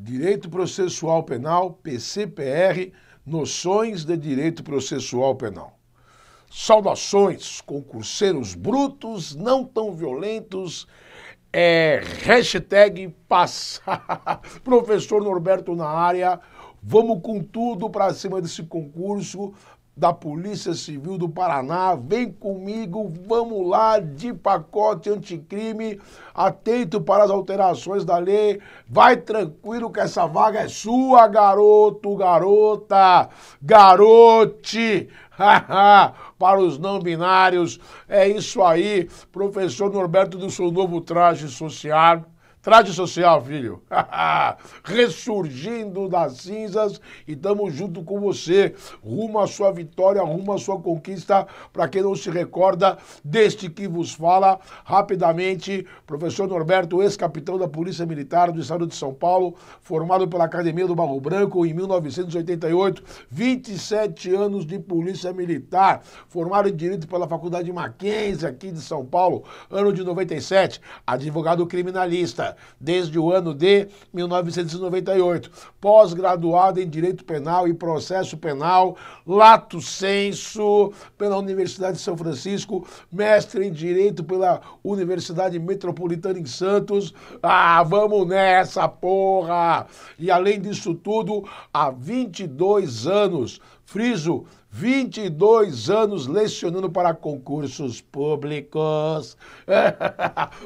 Direito Processual Penal, PCPR, Noções de Direito Processual Penal. Saudações, concurseiros brutos, não tão violentos, é, hashtag passar. Professor Norberto na área, vamos com tudo para cima desse concurso, da Polícia Civil do Paraná. Vem comigo, vamos lá, de pacote anticrime, atento para as alterações da lei. Vai tranquilo que essa vaga é sua, garoto, garota, garote. para os não binários, é isso aí, professor Norberto do seu novo traje social. Traje social, filho. Ressurgindo das cinzas e estamos junto com você, rumo à sua vitória, rumo à sua conquista. Para quem não se recorda, deste que vos fala, rapidamente, professor Norberto, ex-capitão da Polícia Militar do Estado de São Paulo, formado pela Academia do Barro Branco em 1988, 27 anos de Polícia Militar, formado em Direito pela Faculdade Mackenzie, aqui de São Paulo, ano de 97, advogado criminalista desde o ano de 1998. Pós-graduado em Direito Penal e Processo Penal, lato senso pela Universidade de São Francisco, mestre em Direito pela Universidade Metropolitana em Santos. Ah, vamos nessa porra! E além disso tudo, há 22 anos, friso, 22 anos lecionando para concursos públicos.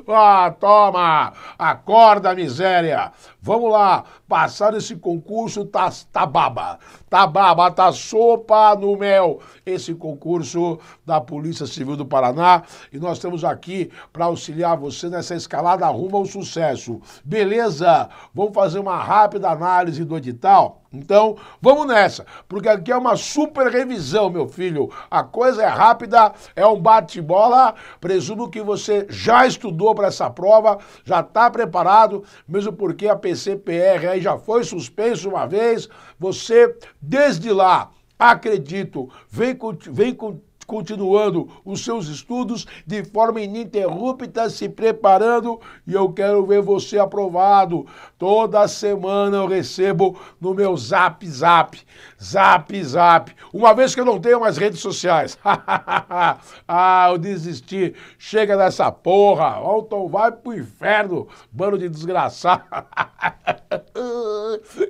ah, toma! Acorda, miséria! Vamos lá, passar esse concurso tá, tá baba. Tá baba, tá sopa no mel. Esse concurso da Polícia Civil do Paraná. E nós estamos aqui para auxiliar você nessa escalada rumo ao sucesso. Beleza? Vamos fazer uma rápida análise do edital? Então, vamos nessa, porque aqui é uma super revisão, meu filho. A coisa é rápida, é um bate-bola. Presumo que você já estudou para essa prova, já está preparado, mesmo porque a PCPR aí já foi suspenso uma vez. Você, desde lá, acredito, vem, vem, continuando os seus estudos de forma ininterrupta, se preparando e eu quero ver você aprovado. Toda semana eu recebo no meu zap zap, zap zap. Uma vez que eu não tenho mais redes sociais. ah, eu desisti. Chega dessa porra. Alton então vai pro inferno, bando de desgraçado.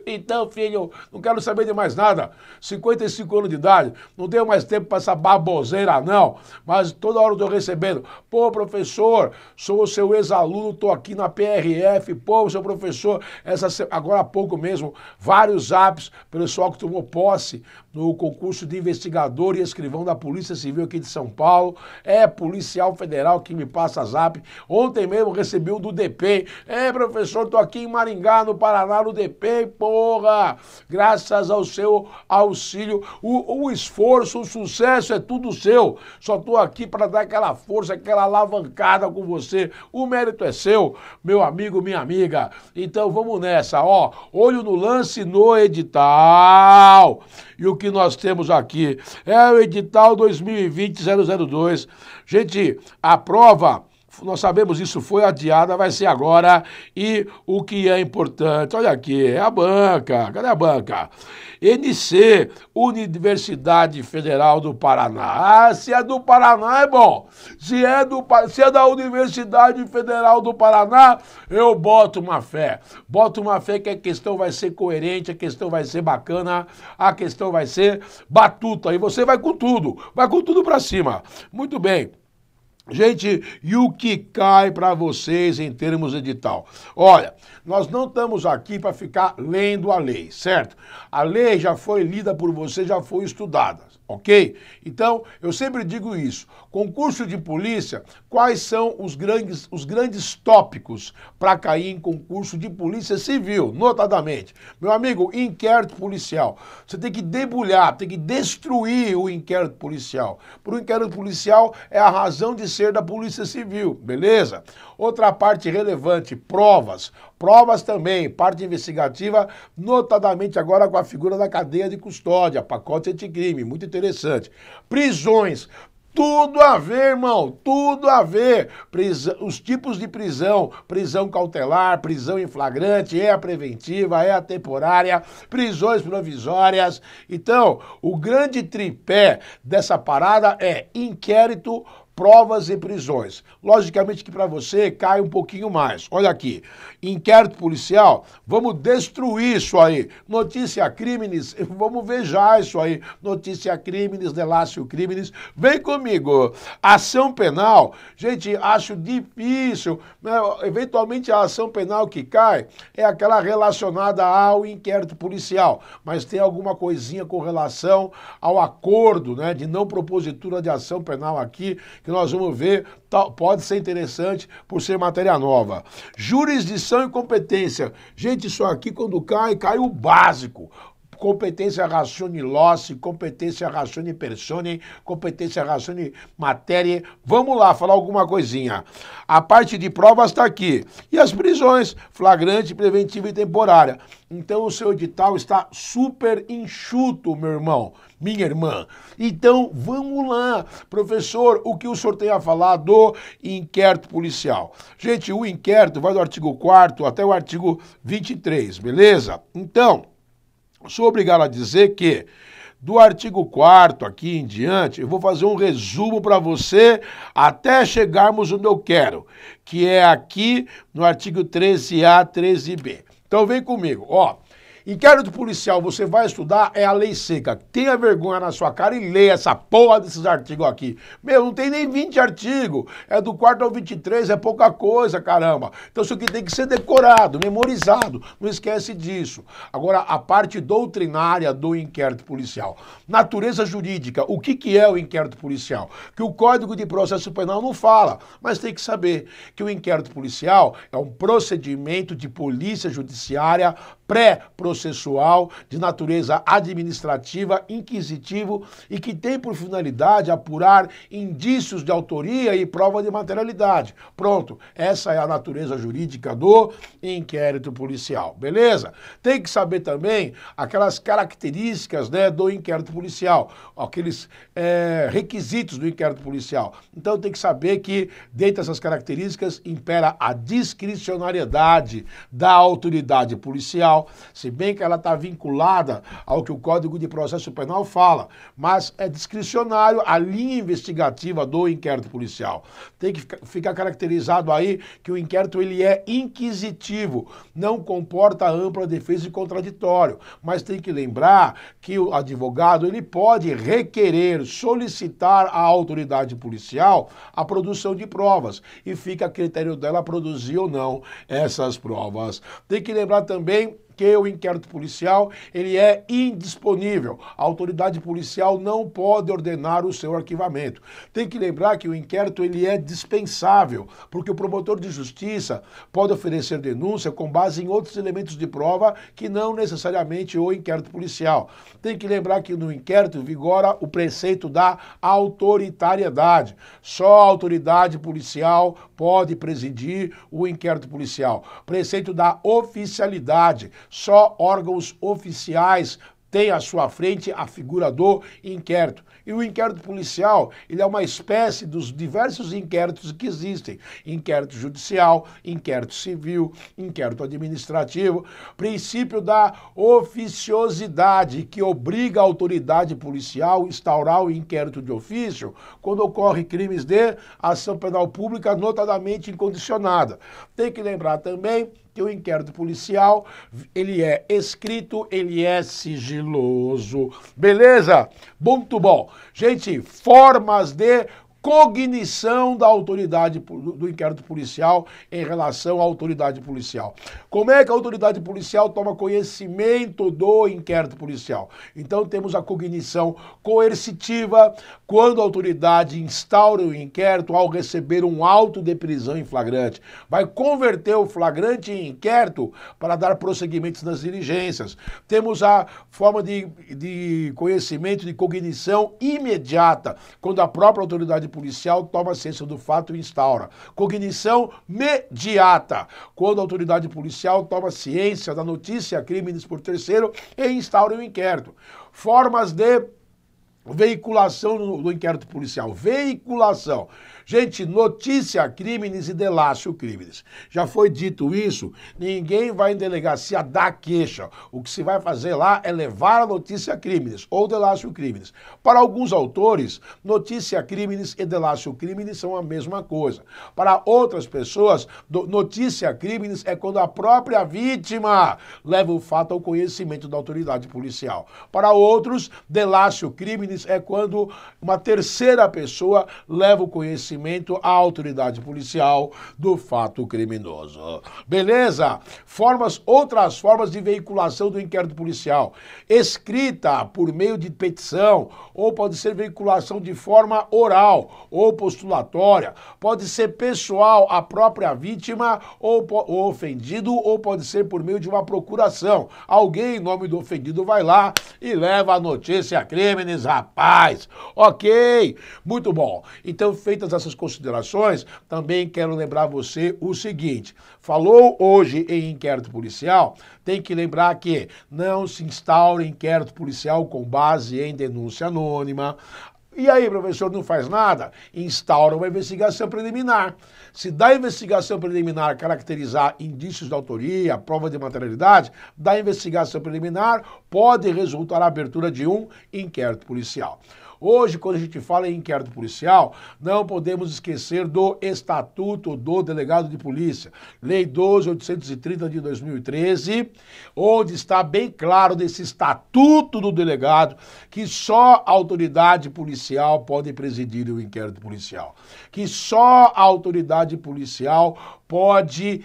Então, filho, não quero saber de mais nada. 55 anos de idade, não tenho mais tempo para essa baboseira, não. Mas toda hora eu tô recebendo. Pô, professor, sou o seu ex-aluno, tô aqui na PRF. Pô, seu professor, essa, agora há pouco mesmo, vários apps, pessoal que tomou posse, no concurso de investigador e escrivão da Polícia Civil aqui de São Paulo. É policial federal que me passa zap. Ontem mesmo recebi do DP. É, professor, tô aqui em Maringá, no Paraná, no DP, porra! Graças ao seu auxílio, o, o esforço, o sucesso é tudo seu. Só tô aqui para dar aquela força, aquela alavancada com você. O mérito é seu, meu amigo, minha amiga. Então vamos nessa, ó. Olho no lance no edital. E o que nós temos aqui é o edital 2020-002. Gente, aprova nós sabemos isso foi adiada, vai ser agora. E o que é importante, olha aqui, é a banca. Cadê a banca? NC, Universidade Federal do Paraná. Ah, se é do Paraná, é bom. Se é, do, se é da Universidade Federal do Paraná, eu boto uma fé. Boto uma fé que a questão vai ser coerente, a questão vai ser bacana, a questão vai ser batuta. E você vai com tudo, vai com tudo para cima. Muito bem. Gente, e o que cai para vocês em termos de edital? Olha, nós não estamos aqui para ficar lendo a lei, certo? A lei já foi lida por você, já foi estudada, ok? Então, eu sempre digo isso. Concurso de polícia, quais são os grandes, os grandes tópicos para cair em concurso de polícia civil, notadamente? Meu amigo, inquérito policial. Você tem que debulhar, tem que destruir o inquérito policial. Para o inquérito policial é a razão de ser da polícia civil, beleza? Outra parte relevante, provas. Provas também, parte investigativa, notadamente agora com a figura da cadeia de custódia, pacote anticrime, muito interessante. Prisões. Tudo a ver, irmão, tudo a ver. os tipos de prisão, prisão cautelar, prisão em flagrante, é a preventiva, é a temporária, prisões provisórias. Então, o grande tripé dessa parada é inquérito, provas e prisões. Logicamente que para você cai um pouquinho mais. Olha aqui, inquérito policial, vamos destruir isso aí. Notícia crimes, vamos ver já isso aí. Notícia crimes, delácio crimes. Vem comigo. Ação penal, gente, acho difícil. Né? Eventualmente a ação penal que cai é aquela relacionada ao inquérito policial, mas tem alguma coisinha com relação ao acordo, né, de não propositura de ação penal aqui que nós vamos ver, pode ser interessante por ser matéria nova. Jurisdição e competência. Gente, isso aqui quando cai, cai o básico competência ratione loss, competência ratione persone, competência ratione matéria. Vamos lá falar alguma coisinha. A parte de provas está aqui. E as prisões, flagrante, preventiva e temporária. Então o seu edital está super enxuto, meu irmão minha irmã. Então, vamos lá. Professor, o que o senhor tem a falar do inquérito policial? Gente, o inquérito vai do artigo 4 até o artigo 23, beleza? Então, sou é obrigado a dizer que do artigo 4 aqui em diante, eu vou fazer um resumo para você até chegarmos onde eu quero, que é aqui no artigo 13A, 13B. Então vem comigo, ó. Inquérito policial, você vai estudar, é a lei seca. Tenha vergonha na sua cara e leia essa porra desses artigos aqui. Meu, não tem nem 20 artigos. É do quarto ao 23, é pouca coisa, caramba. Então isso aqui tem que ser decorado, memorizado. Não esquece disso. Agora, a parte doutrinária do inquérito policial. Natureza jurídica. O que, que é o inquérito policial? Que o Código de Processo Penal não fala, mas tem que saber que o inquérito policial é um procedimento de polícia judiciária pré-procedimento processual, de natureza administrativa, inquisitivo e que tem por finalidade apurar indícios de autoria e prova de materialidade. Pronto, essa é a natureza jurídica do inquérito policial, beleza? Tem que saber também aquelas características né, do inquérito policial, aqueles é, requisitos do inquérito policial. Então tem que saber que, dentro dessas características, impera a discricionariedade da autoridade policial, se bem bem que ela está vinculada ao que o Código de Processo Penal fala, mas é discricionário a linha investigativa do inquérito policial. Tem que ficar caracterizado aí que o inquérito ele é inquisitivo, não comporta ampla defesa e contraditório, mas tem que lembrar que o advogado ele pode requerer, solicitar à autoridade policial a produção de provas e fica a critério dela produzir ou não essas provas. Tem que lembrar também que o inquérito policial ele é indisponível. A autoridade policial não pode ordenar o seu arquivamento. Tem que lembrar que o inquérito ele é dispensável, porque o promotor de justiça pode oferecer denúncia com base em outros elementos de prova que não necessariamente o inquérito policial. Tem que lembrar que no inquérito vigora o preceito da autoritariedade. Só a autoridade policial pode presidir o inquérito policial. Preceito da oficialidade. Só órgãos oficiais têm à sua frente a figura do inquérito. E o inquérito policial, ele é uma espécie dos diversos inquéritos que existem. Inquérito judicial, inquérito civil, inquérito administrativo, princípio da oficiosidade que obriga a autoridade policial a instaurar o inquérito de ofício quando ocorre crimes de ação penal pública notadamente incondicionada. Tem que lembrar também o inquérito policial, ele é escrito, ele é sigiloso. Beleza? Muito bom. Gente, formas de cognição da autoridade do inquérito policial em relação à autoridade policial. Como é que a autoridade policial toma conhecimento do inquérito policial? Então temos a cognição coercitiva quando a autoridade instaura o inquérito ao receber um auto de prisão em flagrante, vai converter o flagrante em inquérito para dar prosseguimentos nas diligências. Temos a forma de, de conhecimento de cognição imediata quando a própria autoridade policial toma ciência do fato e instaura. Cognição mediata, quando a autoridade policial toma ciência da notícia crimes por terceiro e instaura um inquérito. Formas de veiculação do inquérito policial. Veiculação. Gente, notícia crimes e delácio crimes. Já foi dito isso, ninguém vai em delegacia dar queixa. O que se vai fazer lá é levar a notícia crimes ou delácio crimes. Para alguns autores, notícia crimes e delácio crimes são a mesma coisa. Para outras pessoas, notícia crimes é quando a própria vítima leva o fato ao conhecimento da autoridade policial. Para outros, delácio crimes é quando uma terceira pessoa leva o conhecimento conhecimento à autoridade policial do fato criminoso. Beleza? Formas, outras formas de veiculação do inquérito policial. Escrita por meio de petição, ou pode ser veiculação de forma oral ou postulatória, pode ser pessoal à própria vítima ou, ou ofendido, ou pode ser por meio de uma procuração. Alguém em nome do ofendido vai lá e leva a notícia a crimes, rapaz. Ok, muito bom. Então, feitas as essas considerações, também quero lembrar você o seguinte: falou hoje em inquérito policial, tem que lembrar que não se instaura inquérito policial com base em denúncia anônima. E aí, professor, não faz nada? Instaura uma investigação preliminar. Se da investigação preliminar caracterizar indícios de autoria, prova de materialidade, da investigação preliminar pode resultar a abertura de um inquérito policial. Hoje, quando a gente fala em inquérito policial, não podemos esquecer do Estatuto do Delegado de Polícia, Lei 12830 de 2013, onde está bem claro nesse Estatuto do Delegado que só a autoridade policial pode presidir o inquérito policial, que só a autoridade policial pode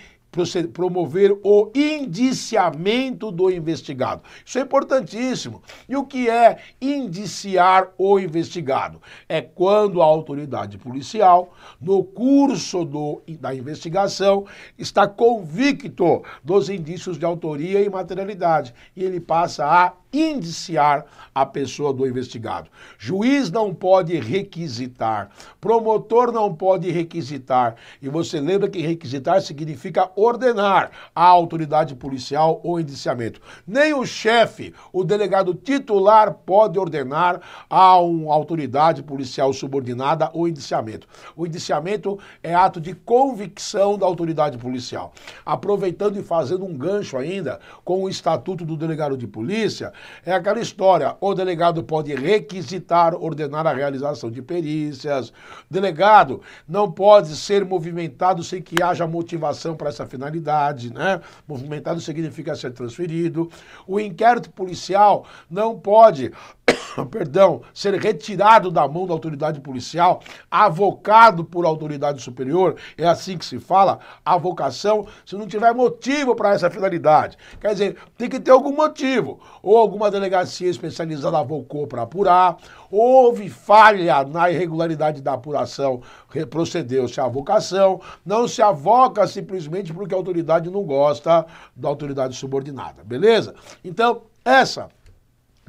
promover o indiciamento do investigado. Isso é importantíssimo. E o que é indiciar o investigado? É quando a autoridade policial, no curso do, da investigação, está convicto dos indícios de autoria e materialidade e ele passa a indiciar a pessoa do investigado. Juiz não pode requisitar, promotor não pode requisitar. E você lembra que requisitar significa ordenar à autoridade policial o indiciamento. Nem o chefe, o delegado titular pode ordenar a uma autoridade policial subordinada o indiciamento. O indiciamento é ato de convicção da autoridade policial. Aproveitando e fazendo um gancho ainda com o estatuto do delegado de polícia, é aquela história: o delegado pode requisitar, ordenar a realização de perícias. O delegado não pode ser movimentado sem que haja motivação para essa finalidade, né? Movimentado significa ser transferido. O inquérito policial não pode perdão, ser retirado da mão da autoridade policial, avocado por autoridade superior, é assim que se fala, avocação, se não tiver motivo para essa finalidade. Quer dizer, tem que ter algum motivo. Ou alguma delegacia especializada avocou para apurar, houve falha na irregularidade da apuração, procedeu-se à avocação, não se avoca simplesmente porque a autoridade não gosta da autoridade subordinada, beleza? Então, essa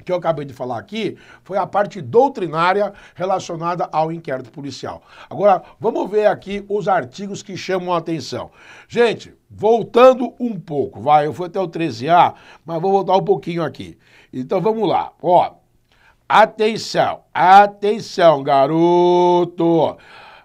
que eu acabei de falar aqui foi a parte doutrinária relacionada ao inquérito policial. Agora, vamos ver aqui os artigos que chamam a atenção. Gente, voltando um pouco, vai, eu fui até o 13A, mas vou voltar um pouquinho aqui. Então vamos lá, ó. Atenção, atenção, garoto!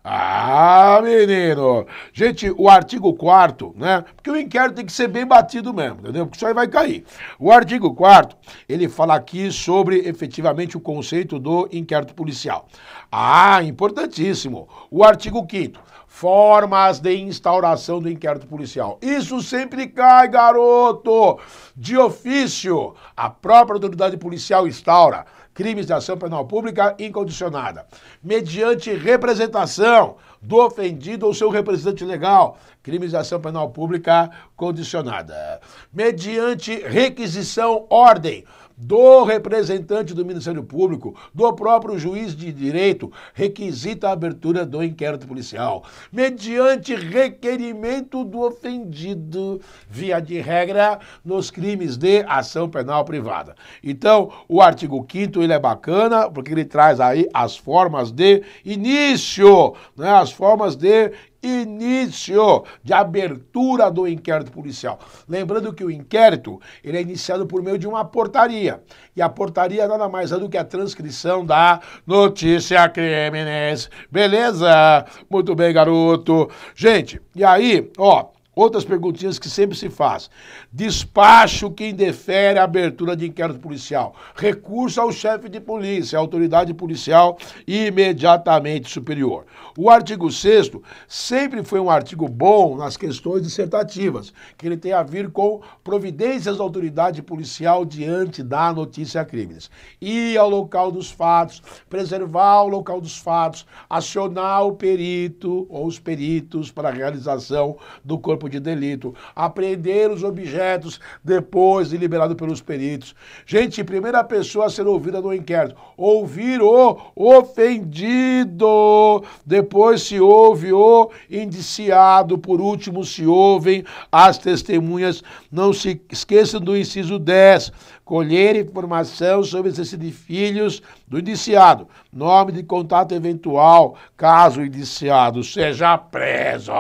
Ah, menino! Gente, o artigo 4 né? Porque o inquérito tem que ser bem batido mesmo, entendeu? Porque isso aí vai cair. O artigo 4 ele fala aqui sobre efetivamente o conceito do inquérito policial. Ah, importantíssimo. O artigo 5 formas de instauração do inquérito policial. Isso sempre cai, garoto! De ofício, a própria autoridade policial instaura crimes de ação penal pública incondicionada, mediante representação do ofendido ou seu representante legal, crimes de ação penal pública condicionada, mediante requisição ordem do representante do Ministério Público, do próprio juiz de direito, requisita a abertura do inquérito policial, mediante requerimento do ofendido, via de regra, nos crimes de ação penal privada. Então, o artigo 5 ele é bacana, porque ele traz aí as formas de início, né, as formas de início de abertura do inquérito policial. Lembrando que o inquérito ele é iniciado por meio de uma portaria. E a portaria nada mais é do que a transcrição da notícia crimes. Beleza? Muito bem, garoto. Gente, e aí, ó, Outras perguntinhas que sempre se faz. Despacho quem defere a abertura de inquérito policial. Recurso ao chefe de polícia, autoridade policial imediatamente superior. O artigo 6 sempre foi um artigo bom nas questões dissertativas, que ele tem a ver com providências da autoridade policial diante da notícia a crimes. Ir ao local dos fatos, preservar o local dos fatos, acionar o perito ou os peritos para a realização do corpo corpo de delito, apreender os objetos depois de liberado pelos peritos. Gente, primeira pessoa a ser ouvida no inquérito, ouvir o ofendido, depois se ouve o indiciado, por último se ouvem as testemunhas. Não se esqueçam do inciso 10 colher informação sobre o exercício de filhos do indiciado, nome de contato eventual, caso o indiciado seja preso.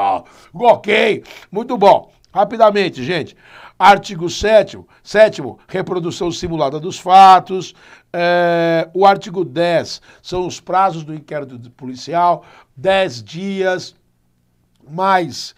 Ok, muito bom. Rapidamente, gente. Artigo 7 sétimo, reprodução simulada dos fatos. É, o artigo 10 são os prazos do inquérito policial, 10 dias mais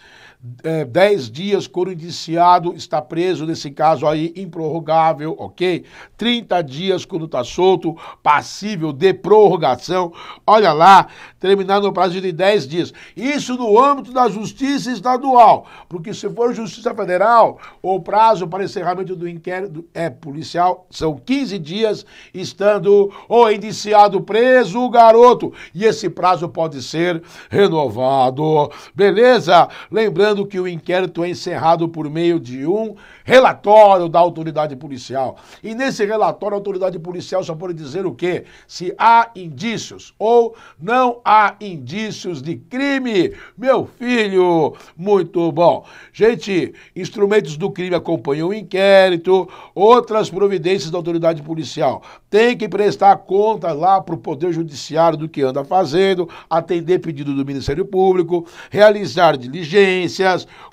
é, 10 dias quando o indiciado está preso, nesse caso aí, improrrogável, ok? 30 dias quando está solto, passível de prorrogação, olha lá, terminar no prazo de 10 dias. Isso no âmbito da justiça estadual, porque se for justiça federal, o prazo para encerramento do inquérito é policial, são 15 dias, estando o indiciado preso, o garoto, e esse prazo pode ser renovado, beleza? Lembrando Lembrando que o inquérito é encerrado por meio de um relatório da autoridade policial. E nesse relatório, a autoridade policial só pode dizer o quê? Se há indícios ou não há indícios de crime. Meu filho, muito bom. Gente, instrumentos do crime acompanham o inquérito, outras providências da autoridade policial. Tem que prestar conta lá para o Poder Judiciário do que anda fazendo, atender pedido do Ministério Público, realizar diligência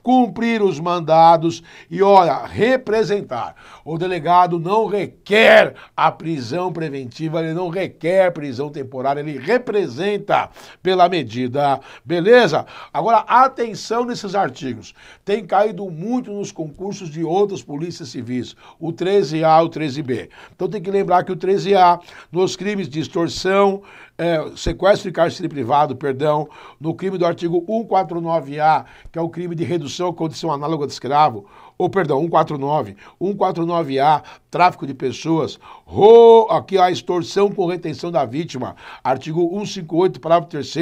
cumprir os mandados e, olha, representar. O delegado não requer a prisão preventiva, ele não requer prisão temporária, ele representa pela medida. Beleza? Agora, atenção nesses artigos. Tem caído muito nos concursos de outras polícias civis, o 13A e o 13B. Então tem que lembrar que o 13A, nos crimes de extorsão, é, sequestro e cárcere privado, perdão, no crime do artigo 149-A, que é o crime de redução à condição análoga de escravo, ou perdão, 149, 149A, tráfico de pessoas, ro, aqui a extorsão com retenção da vítima, artigo 158, parágrafo 3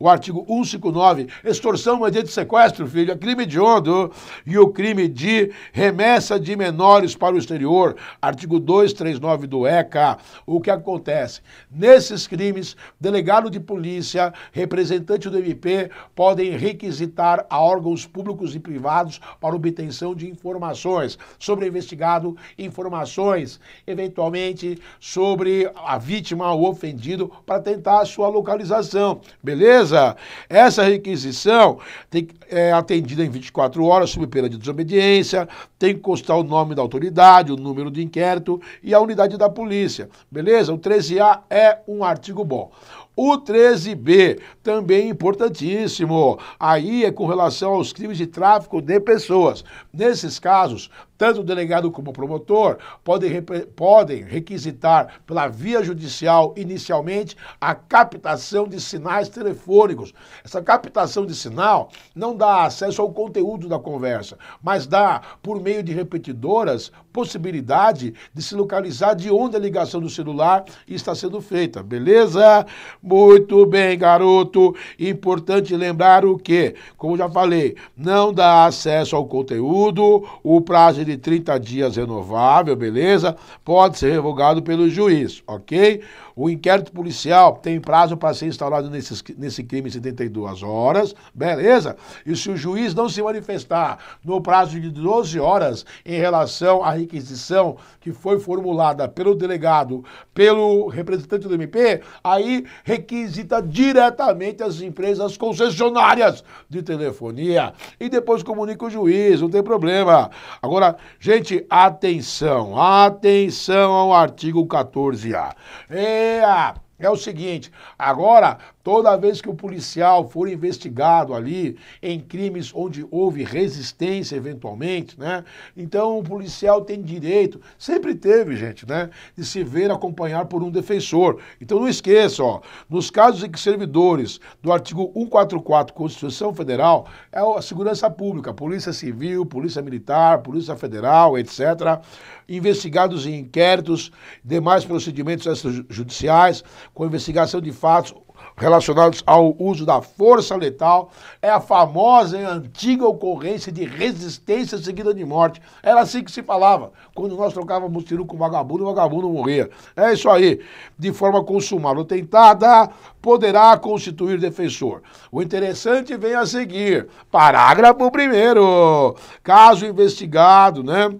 o artigo 159, extorsão, mediante de sequestro, filho, é crime de ondo, e o crime de remessa de menores para o exterior, artigo 239 do ECA, o que acontece? Nesses crimes, delegado de polícia, representante do MP, podem requisitar a órgãos públicos e privados para obtenção de informações sobre o investigado, informações eventualmente sobre a vítima ou ofendido para tentar a sua localização, beleza? Essa requisição tem, é atendida em 24 horas sob pena de desobediência, tem que constar o nome da autoridade, o número de inquérito e a unidade da polícia, beleza? O 13A é um artigo bom. O 13B, também importantíssimo. Aí é com relação aos crimes de tráfico de pessoas. Nesses casos, tanto o delegado como o promotor, podem, podem requisitar pela via judicial, inicialmente, a captação de sinais telefônicos. Essa captação de sinal não dá acesso ao conteúdo da conversa, mas dá, por meio de repetidoras, possibilidade de se localizar de onde a ligação do celular está sendo feita, beleza? Muito bem, garoto. Importante lembrar o que, como já falei, não dá acesso ao conteúdo, o prazo de de 30 dias renovável, beleza? Pode ser revogado pelo juiz, ok? O inquérito policial tem prazo para ser instaurado nesse crime em 72 horas, beleza? E se o juiz não se manifestar no prazo de 12 horas em relação à requisição que foi formulada pelo delegado, pelo representante do MP, aí requisita diretamente as empresas concessionárias de telefonia e depois comunica o juiz, não tem problema. Agora, gente, atenção, atenção ao artigo 14A. Ei, Correia. É o seguinte, agora, toda vez que o policial for investigado ali em crimes onde houve resistência eventualmente, né? Então o policial tem direito, sempre teve, gente, né, de se ver acompanhar por um defensor. Então não esqueça, ó, nos casos em que servidores do artigo 144 Constituição Federal, é a segurança pública, Polícia Civil, Polícia Militar, Polícia Federal, etc, investigados em inquéritos, demais procedimentos extrajudiciais, com investigação de fatos relacionados ao uso da força letal, é a famosa e antiga ocorrência de resistência seguida de morte. Era assim que se falava, quando nós trocávamos tiro com vagabundo, o vagabundo morria. É isso aí, de forma consumada ou tentada, poderá constituir defensor. O interessante vem a seguir, parágrafo primeiro, caso investigado, né?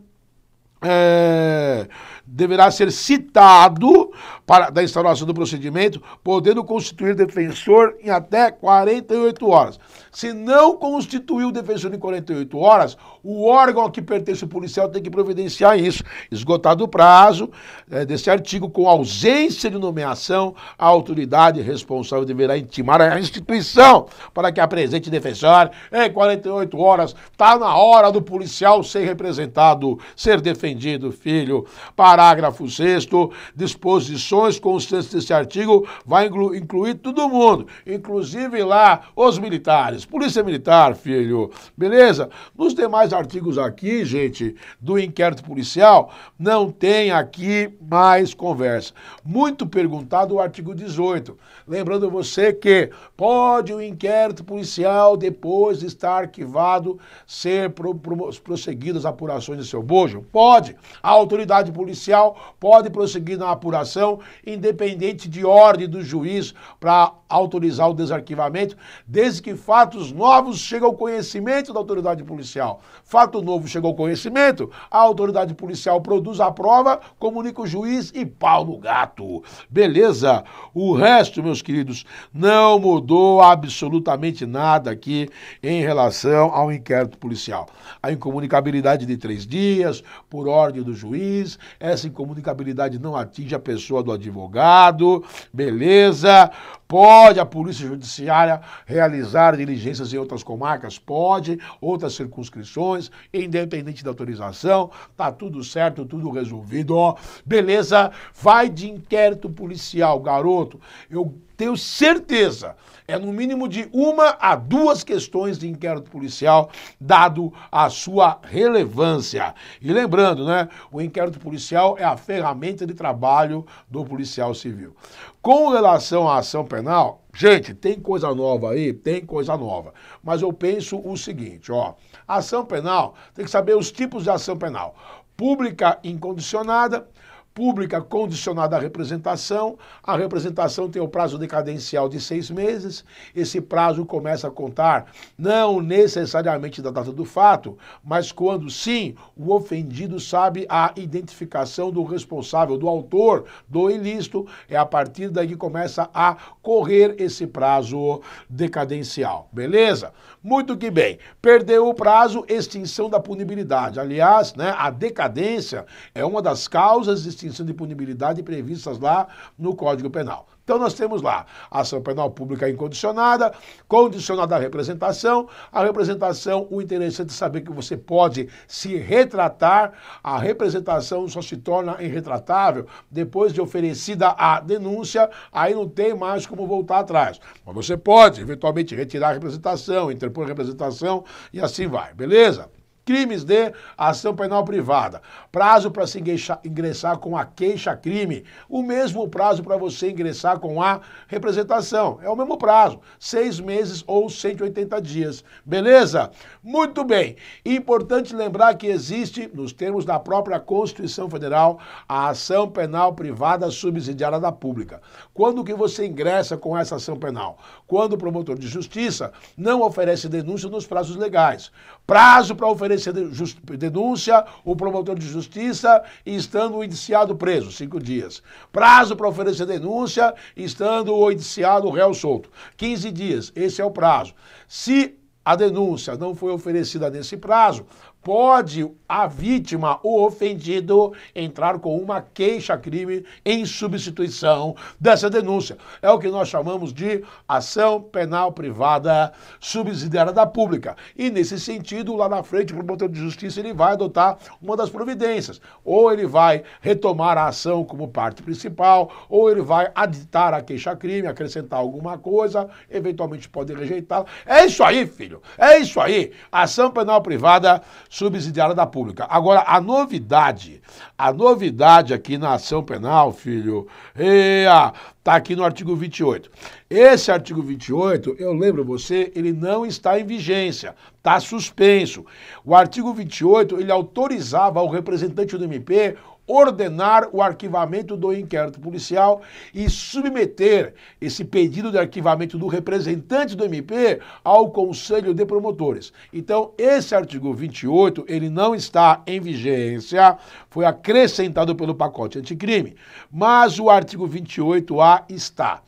É, deverá ser citado para, da instauração do procedimento, podendo constituir defensor em até 48 horas. Se não constituir o defensor em 48 horas, o órgão a que pertence o policial tem que providenciar isso. Esgotado o prazo é, desse artigo, com ausência de nomeação, a autoridade responsável deverá intimar a instituição para que apresente defensor em 48 horas. Está na hora do policial ser representado, ser defendido, filho. Para Parágrafo 6 disposições constantes desse artigo vai inclu incluir todo mundo, inclusive lá os militares. Polícia Militar, filho. Beleza? Nos demais artigos aqui, gente, do inquérito policial, não tem aqui mais conversa. Muito perguntado o artigo 18. Lembrando você que pode o inquérito policial, depois de estar arquivado, ser pro, pro, prosseguidas apurações de seu bojo? Pode. A autoridade policial policial pode prosseguir na apuração, independente de ordem do juiz para autorizar o desarquivamento, desde que fatos novos chegam ao conhecimento da autoridade policial. Fato novo chegou ao conhecimento, a autoridade policial produz a prova, comunica o juiz e pau no gato. Beleza? O resto, meus queridos, não mudou absolutamente nada aqui em relação ao inquérito policial. A incomunicabilidade de três dias, por ordem do juiz, é essa incomunicabilidade não atinge a pessoa do advogado, beleza? Pode a Polícia Judiciária realizar diligências em outras comarcas? Pode, outras circunscrições, independente da autorização, tá tudo certo, tudo resolvido, ó. Beleza? Vai de inquérito policial, garoto. Eu tenho certeza, é no mínimo de uma a duas questões de inquérito policial, dado a sua relevância. E lembrando, né, o inquérito policial é a ferramenta de trabalho do policial civil. Com relação à ação penal, gente, tem coisa nova aí, tem coisa nova. Mas eu penso o seguinte, ó, ação penal, tem que saber os tipos de ação penal. Pública incondicionada, pública condicionada à representação. A representação tem o prazo decadencial de seis meses. Esse prazo começa a contar não necessariamente da data do fato, mas quando sim o ofendido sabe a identificação do responsável, do autor do ilícito, é a partir daí que começa a correr esse prazo decadencial. Beleza? Muito que bem. Perdeu o prazo, extinção da punibilidade. Aliás, né, a decadência é uma das causas de extinção de punibilidade previstas lá no Código Penal. Então nós temos lá ação penal pública incondicionada, condicionada à representação. A representação, o interessante é saber que você pode se retratar. A representação só se torna irretratável depois de oferecida a denúncia, aí não tem mais como voltar atrás. Mas você pode eventualmente retirar a representação, interpor a representação e assim vai, beleza? crimes de ação penal privada. Prazo para se ingressar com a queixa-crime. O mesmo prazo para você ingressar com a representação. É o mesmo prazo. Seis meses ou 180 dias. Beleza? Muito bem. Importante lembrar que existe, nos termos da própria Constituição Federal, a ação penal privada subsidiária da pública. Quando que você ingressa com essa ação penal? Quando o promotor de justiça não oferece denúncia nos prazos legais prazo para oferecer denúncia, o promotor de justiça, estando o indiciado preso, cinco dias. Prazo para oferecer denúncia, estando o indiciado réu solto, 15 dias. Esse é o prazo. Se a denúncia não foi oferecida nesse prazo, pode a vítima ou ofendido entrar com uma queixa-crime em substituição dessa denúncia. É o que nós chamamos de ação penal privada subsidiária da pública. E nesse sentido, lá na frente, o promotor de justiça ele vai adotar uma das providências. Ou ele vai retomar a ação como parte principal, ou ele vai aditar a queixa-crime, acrescentar alguma coisa, eventualmente pode rejeitá-la. É isso aí, filho. É isso aí. Ação penal privada subsidiária da pública. Agora, a novidade, a novidade aqui na ação penal, filho, está aqui no artigo 28. Esse artigo 28, eu lembro você, ele não está em vigência, está suspenso. O artigo 28, ele autorizava ao representante do MP ordenar o arquivamento do inquérito policial e submeter esse pedido de arquivamento do representante do MP ao Conselho de Promotores. Então, esse artigo 28, ele não está em vigência, foi acrescentado pelo pacote anticrime, mas o artigo 28A está.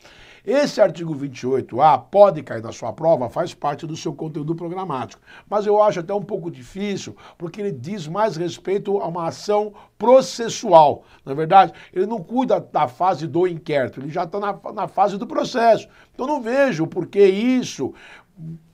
Esse artigo 28A pode cair da sua prova, faz parte do seu conteúdo programático, mas eu acho até um pouco difícil, porque ele diz mais respeito a uma ação processual. Na é verdade, ele não cuida da fase do inquérito, ele já está na, na fase do processo. Então não vejo por que isso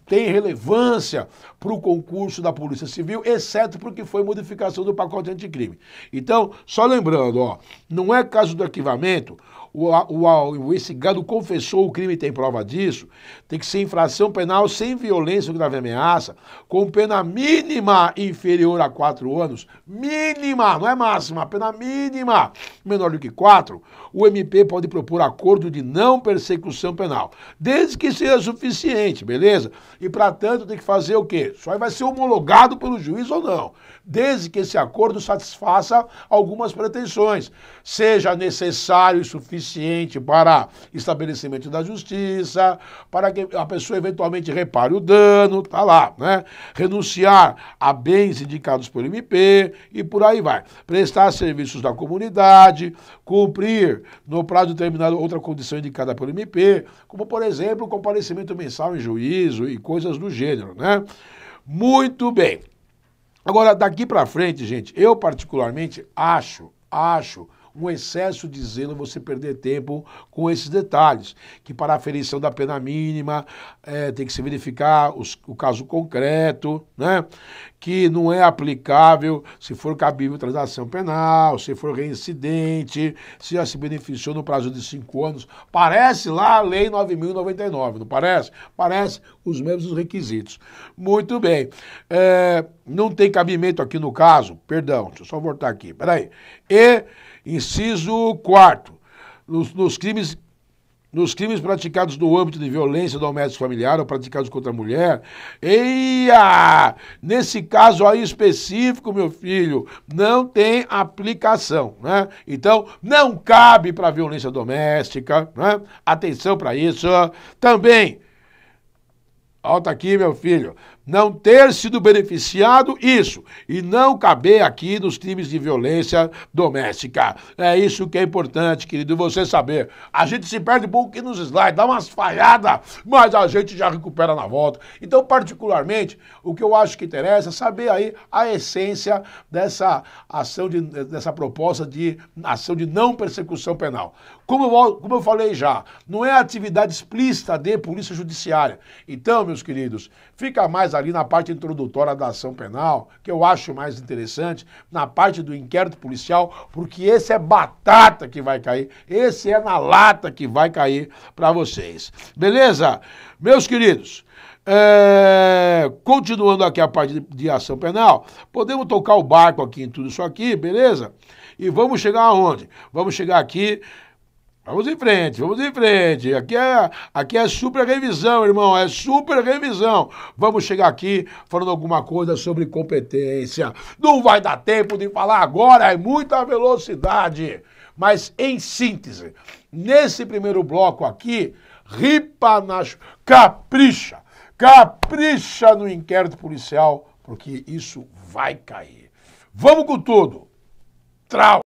tem relevância para o concurso da Polícia Civil, exceto porque foi modificação do pacote anticrime. Então, só lembrando, ó, não é caso do arquivamento o, o, esse gado confessou o crime e tem prova disso, tem que ser infração penal sem violência ou grave ameaça, com pena mínima inferior a quatro anos, mínima, não é máxima, pena mínima menor do que quatro, o MP pode propor acordo de não persecução penal, desde que seja suficiente, beleza? E para tanto tem que fazer o quê? Só vai ser homologado pelo juiz ou não, desde que esse acordo satisfaça algumas pretensões, seja necessário e suficiente suficiente para estabelecimento da justiça, para que a pessoa eventualmente repare o dano, tá lá, né? Renunciar a bens indicados pelo MP e por aí vai. Prestar serviços da comunidade, cumprir no prazo determinado outra condição indicada pelo MP, como por exemplo, comparecimento mensal em juízo e coisas do gênero, né? Muito bem. Agora, daqui para frente, gente, eu particularmente acho, acho um excesso de zelo você perder tempo com esses detalhes, que para a aferição da pena mínima é, tem que se verificar os, o caso concreto, né? que não é aplicável se for cabível transação penal, se for reincidente, se já se beneficiou no prazo de cinco anos. Parece lá a Lei 9.099, não parece? Parece os mesmos requisitos. Muito bem. É, não tem cabimento aqui no caso, perdão, deixa eu só voltar aqui, peraí. E Inciso 4. Nos, nos, crimes, nos crimes praticados no âmbito de violência doméstica familiar ou praticados contra a mulher, eia! Nesse caso aí específico, meu filho, não tem aplicação, né? Então, não cabe para violência doméstica, né? Atenção para isso. Também, Alta tá aqui, meu filho não ter sido beneficiado isso e não caber aqui nos crimes de violência doméstica. É isso que é importante, querido, você saber. A gente se perde um pouquinho nos slides, dá umas falhadas, mas a gente já recupera na volta. Então, particularmente, o que eu acho que interessa é saber aí a essência dessa ação de, dessa proposta de ação de não persecução penal. Como eu, como eu falei já, não é atividade explícita de polícia judiciária. Então, meus queridos, fica mais mais ali na parte introdutória da ação penal, que eu acho mais interessante, na parte do inquérito policial, porque esse é batata que vai cair, esse é na lata que vai cair para vocês. Beleza? Meus queridos. É, continuando aqui a parte de, de, ação penal, podemos tocar o barco aqui em tudo isso aqui, beleza? E vamos chegar aonde? Vamos chegar aqui Vamos em frente, vamos em frente. Aqui é, aqui é super revisão, irmão, é super revisão. Vamos chegar aqui falando alguma coisa sobre competência. Não vai dar tempo de falar agora, é muita velocidade. Mas, em síntese, nesse primeiro bloco aqui, ripa nas. capricha, capricha no inquérito policial, porque isso vai cair. Vamos com tudo. Trau!